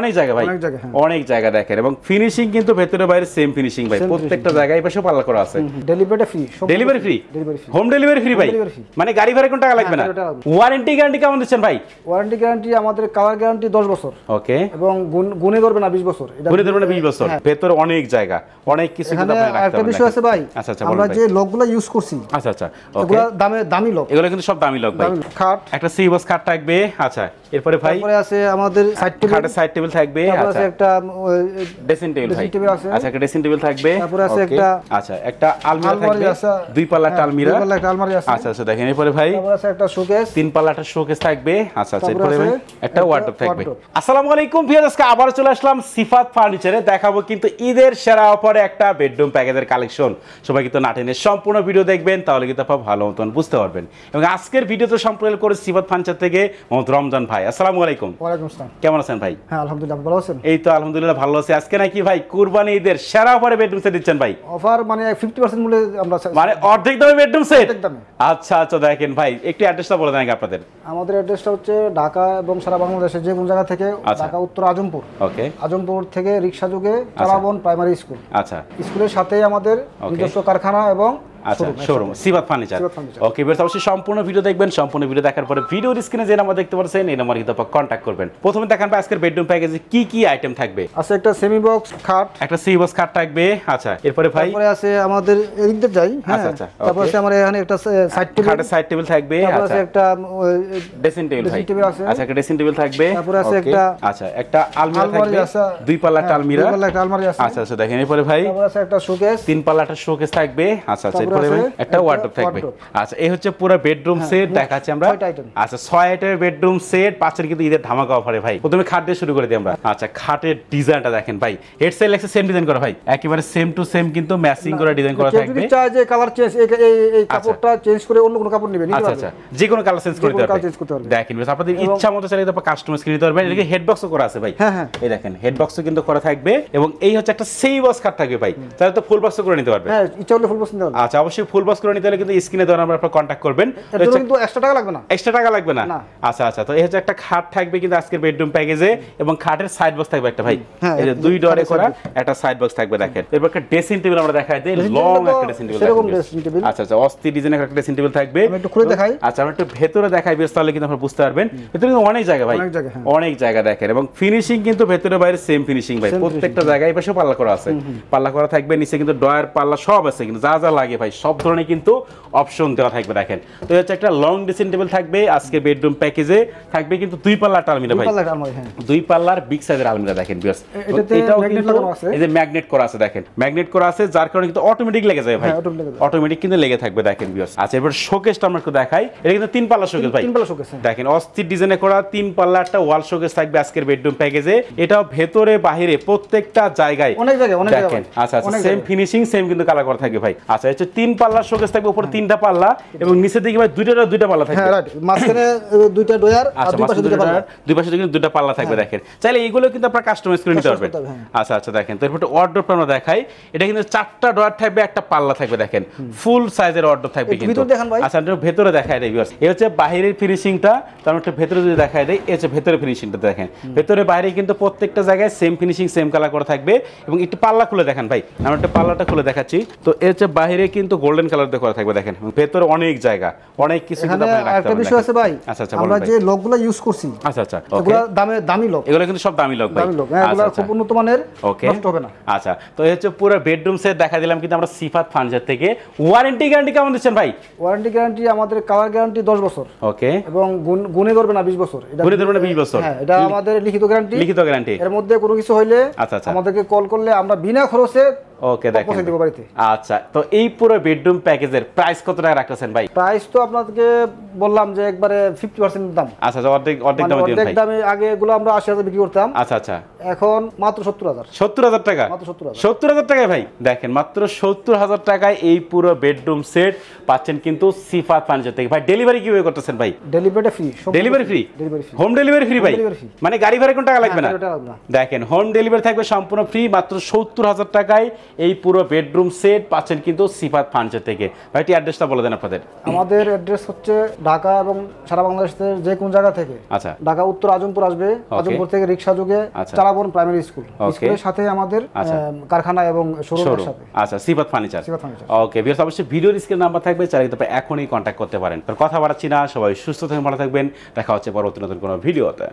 অনেক জায়গা ভাই অনেক জায়গা হ্যাঁ। দেখেন এবং ফিনিশিং কিন্তু ভেতরে বাইরে সেম ফিনিশিং ভাই প্রত্যেকটা জায়গায় পাল্লা করা আছে delivery free home delivery free ভাই মানে গাড়ি ভাড়া কোন টাকা হ্যাঁ, লাগবে না ওয়ারেন্টি গ্যারান্টি কেমন দিচ্ছেন ভাই ওয়ারেন্টি গ্যারান্টি আমাদের কালার গ্যারান্টি বছর ওকে এবং ধরবে না বছর ধরবে না বছর হ্যাঁ। ভেতরে অনেক জায়গা অনেক কিছু একটা বিষয় আছে ভাই আচ্ছা আচ্ছা আমরা যে ইউজ করছি আচ্ছা আচ্ছা দামে দামি লক এগুলো কিন্তু সব দামি লক ভাই খাট একটা খাট থাকবে আচ্ছা এরপরে ভাই আছে আমাদের সাইড একটা সাইড টেবিল থাকবে আচ্ছা একটা ড্রেসিং টেবিল টেবিল আছে আচ্ছা একটা ড্রেসিং টেবিল থাকবে তারপর আছে একটা আচ্ছা একটা আলমারি থাকবে দুই পাল্লা একটা হ্যাঁ, আলমিরা দুই পাল্লা একটা আলমারি আছে আচ্ছা আচ্ছা দেখেন এরপরে ভাই তারপর আছে একটা শোকেস তিন পাল্লা একটা শোকেস থাকবে আচ্ছা আচ্ছা এরপরে ভাই একটা ওয়ার্ডরোব থাকবে আসসালামু আলাইকুম ভিউয়ার্স আজকে আবার চলে আসলাম সিফাত ফার্নিচারে দেখাবো কিন্তু ঈদের সেরা অফারে একটা বেডরুম প্যাকেজের কালেকশন সবাই কিন্তু নাটেনের সম্পূর্ণ ভিডিও দেখবেন তাহলে কিন্তু আপনার ভালো মতন বুঝতে পারবেন এবং আজকের ভিডিও তো সম্পূর্ণ করে সিফাত ফার্নিচার থেকে মোহাম্মদ রমজান ভাই আসসালামু আলাইকুম ওয়ালাইকুম আসসালাম কেমন আছেন ভাই হ্যাঁ ভালো আছেন এই তো আলহামদুলিল্লাহ ভালো আজকে নাকি ভাই কুরবানি সেরা অফারে দিচ্ছেন ভাই অফার মানে মানে অর্ধেক দামে আচ্ছা আচ্ছা দেখেন ভাই অ্যাড্রেসটা বলে দেন আপনাদের আমাদের অ্যাড্রেসটা হচ্ছে ঢাকা এবং সারা বাংলাদেশের যে কোন জায়গা থেকে আচ্ছা। ঢাকা উত্তর আজমপুর ওকে আজমপুর থেকে রিক্সা যোগে প্রাইমারি আচ্ছা। স্কুল আচ্ছা স্কুলের সাথে আমাদের নিজস্ব কারখানা এবং থাকবে টেবিল থাকবে একটা আচ্ছা একটা দুই পাল্লা হ্যাঁ, আলমারি আছে আচ্ছা, আচ্ছা দেখেন এরপরে ভাই একটা শোকেস তিন থাকবে আচ্ছা আচ্ছা করে একটা ওয়ার্ডরোব থাকবে আচ্ছা এই হচ্ছে পুরো বেডরুম সেট হ্যাঁ, হ্যাঁ, দেখাচ্ছি আমরা আচ্ছা ছয় আইটেম বেডরুম সেট পাঁচের কিন্তু ঈদের ধামাকা অফারে ভাই প্রথমে খাট দিয়ে শুরু করে দিই আমরা আচ্ছা খাটের ডিজাইনটা দেখেন ভাই হেডসেল এক্সে সেম ডিজাইন করা ভাই একেবারে সেম টু সেম কিন্তু ম্যাচিং করা ডিজাইন করা থাকবে যদি চাই যে কালার চেঞ্জ এই এই আচ্ছা। কাপড়টা চেঞ্জ করে অন্য কোনো কাপড় নেবেন আচ্ছা আচ্ছা যে কোনো কালার চেঞ্জ করতে পারবেন দেখেন ভাই আপনাদের ইচ্ছা মতো চাইলে আপনারা কাস্টমাইজ করে দিতে পারবেন এদিকে হেড বক্সও করা আছে ভাই হ্যাঁ হ্যাঁ এই দেখেন হেড বক্সও কিন্তু করা থাকবে এবং এই হচ্ছে একটা সেই বক্স খাট থাকবে ভাই তাহলে তো ফুল বক্স করে নিতে পারবে হ্যাঁ ইচ্ছা হলে ফুল বক্স নিতে পারবে আচ্ছা আচ্ছা অবশ্যই ফুল বক্স করে নিতে হলে কিন্তু স্ক্রিনে ধরে আমরা কন্ট্যাক্ট করবেন কিন্তু এক্সট্রা আচ্ছা, টাকা লাগবে না এক্সট্রা টাকা লাগবে না আচ্ছা আচ্ছা তো এই হচ্ছে একটা খাট থাকবে কিন্তু আজকের বেডরুম প্যাকেজে এবং খাটের সাইড বক্স থাকবে একটা ভাই হ্যাঁ, এই যে দুই ডরে করা একটা সাইড বক্স থাকবে দেখেন এরপর একটা ড্রেসিং টেবিল আমরা দেখাই দেই লং একটা ড্রেসিং টেবিল এরকম ড্রেসিং টেবিল আচ্ছা আচ্ছা অস্থি ডিজাইনের একটা ড্রেসিং টেবিল থাকবে আমি একটু খুলে দেখাই আচ্ছা আমি একটু ভেতরে দেখাই বেশ তাহলে কিন্তু আপনারা বুঝতে পারবেন ভেতরে কিন্তু অনেক জায়গা ভাই অনেক জায়গা হ্যাঁ। অনেক জায়গা দেখেন এবং ফিনিশিং কিন্তু ভেতরে বাইরে সেম ফিনিশিং ভাই প্রত্যেকটা জায়গায় এপাশে পাল্লা করা আছে পাল্লা করা থাকবে নিচে কিন্তু ডয়ার পাল্লা সব আছে কিন্তু যা যা লাগে ওয়াইফাই সব ধরনের কিন্তু অপশন দেওয়া থাকবে দেখেন তো হচ্ছে একটা লং ডিসিন টেবিল থাকবে আজকে বেডরুম প্যাকেজে থাকবে কিন্তু দুই পাল্লার আলমিরা ভাই দুই পাল্লার বিগ সাইজের হ্যাঁ। আলমিরা দেখেন বিয়ার্স এটাও কিন্তু এই যে ম্যাগনেট করা আছে দেখেন ম্যাগনেট করা আছে যার কারণে কিন্তু অটোমেটিক লেগে যায় ভাই অটোমেটিক হ্যাঁ, কিন্তু লেগে থাকবে দেখেন বিয়ার্স আচ্ছা এবার শোকেসটা আমরা একটু দেখাই এটা কিন্তু তিন পাল্লার শোকেস ভাই তিন পাল্লা শোকেস হ্যাঁ। দেখেন অস্থির ডিজাইনে করা তিন পাল্লা একটা ওয়াল শোকেস থাকবে আজকের বেডরুম প্যাকেজে এটাও ভেতরে বাহিরে প্রত্যেকটা জায়গায় অনেক জায়গায় অনেক জায়গায় আচ্ছা আচ্ছা সেম ফিনিশিং সেম কিন্তু কালার করা থাকবে ভাই আচ্ছা হচ্ছে তিন পাল্লা শোকেস থাকবে উপরে তিনটা পাল্লা এবং নিচের দিকে ভাই দুইটা দুইটা পাল্লা থাকবে হ্যাঁ, আচ্ছা, মাঝখানে দুইটা ডয়ার আর দুই পাশে দুইটা পাল্লা দুই পাশে কিন্তু দুইটা পাল্লা থাকবে হ্যাঁ। দেখেন চাইলে এগুলো কিন্তু আপনারা কাস্টমাইজ করে নিতে পারবেন হ্যাঁ। আচ্ছা আচ্ছা দেখেন তো এরপর ওয়ার্ডরোবটা আমরা দেখাই এটা কিন্তু চারটা ডয়ার থাকবে একটা পাল্লা থাকবে দেখেন ফুল সাইজের অর্ডার থাকবে কিন্তু আচ্ছা এটা ভেতরে দেখায় দেয় ভিউয়ার্স এই হচ্ছে বাইরের ফিনিশিংটা তারপর একটু ভেতরে যদি দেখায় দেয় এই হচ্ছে ভেতরে ফিনিশিংটা দেখেন ভেতরে বাইরে কিন্তু প্রত্যেকটা জায়গায় সেম ফিনিশিং সেম কালার করা থাকবে এবং একটু পাল্লা খুলে দেখেন ভাই আমরা একটা পাল্লাটা খুলে দেখাচ্ছি তো এই হচ্ছে বাইরে কিন্তু কিন্তু গোল্ডেন কালার দিয়ে করা থাকবে দেখেন ভেতরে অনেক জায়গা অনেক কিছু একটা বিষয় আছে ভাই আচ্ছা আচ্ছা আমরা যে লকগুলো ইউজ করছি আচ্ছা আচ্ছা এগুলো দামে দামি লক এগুলো কিন্তু সব দামি লক ভাই দামি লক হ্যাঁ, এগুলো আচ্ছা, খুব আচ্ছা। উন্নত মানের নষ্ট হবে না আচ্ছা তো এই হচ্ছে পুরো বেডরুম সেট দেখা দিলাম কিন্তু আমরা সিফাত ফার্নিচার থেকে ওয়ারেন্টি গ্যারান্টি কেমন দিচ্ছেন ভাই ওয়ারেন্টি গ্যারান্টি আমাদের কালার গ্যারান্টি 10 বছর ওকে এবং গুনে ধরবে না 20 বছর এটা গুনে ধরবে না 20 বছর হ্যাঁ এটা আমাদের লিখিত গ্যারান্টি লিখিত গ্যারান্টি এর মধ্যে কোনো কিছু হইলে আচ্ছা আচ্ছা আমাদেরকে কল করলে আমরা বিনা খরচে ওকে দেখেন দিব বাড়িতে আচ্ছা তো এই পুরো বেডরুম প্যাকেজের প্রাইস কত টাকা রাখতেছেন ভাই প্রাইস তো আপনাকে বললাম যে একবারে 50% দাম আচ্ছা, আচ্ছা অর্ধেক অর্ধেক মানে দামে দিন ভাই অর্ধেক দামে আগে এগুলো আমরা 80000 বিক্রি করতাম আচ্ছা আচ্ছা এখন মাত্র 70000 70000 টাকা মাত্র 70000 70000 টাকায় ভাই দেখেন মাত্র 70000 টাকায় এই পুরো বেডরুম সেট পাচ্ছেন কিন্তু সিফাত ফার্নিচার থেকে ভাই ডেলিভারি কিভাবে করতেছেন ভাই ডেলিভারিটা free delivery free delivery free home delivery free ভাই মানে গাড়ি ভাড়া কোন টাকা লাগবে হ্যাঁ, না দেখেন হোম ডেলিভারি থাকবে সম্পূর্ণ ফ্রি মাত্র 70000 টাকায় এই পুরো বেডরুম সেট পাচ্ছেন কিন্তু সিফাত ফার্নিচার থেকে ভাইটি অ্যাড্রেসটা বলে দেন আপনাদের আমাদের অ্যাড্রেস হচ্ছে ঢাকা এবং সারা বাংলাদেশের যে কোন জায়গা থেকে আচ্ছা ঢাকা উত্তর আজমপুর আসবে আজমপুর থেকে রিক্সা যোগে আচ্ছা। চালাবন প্রাইমারি স্কুল স্কুলের সাথে আমাদের আচ্ছা। কারখানা এবং শোরুমের সাথে আচ্ছা সিফাত ফার্নিচার ওকে বিয়ার অবশ্যই ভিডিও স্ক্রিন নাম্বার থাকবে চাইলে তারপর এখনই কন্ট্যাক্ট করতে পারেন কথা বাড়াচ্ছি না সবাই সুস্থ থাকবেন ভালো থাকবেন দেখা হচ্ছে পরবর্তী নতুন কোনো ভিডিওতে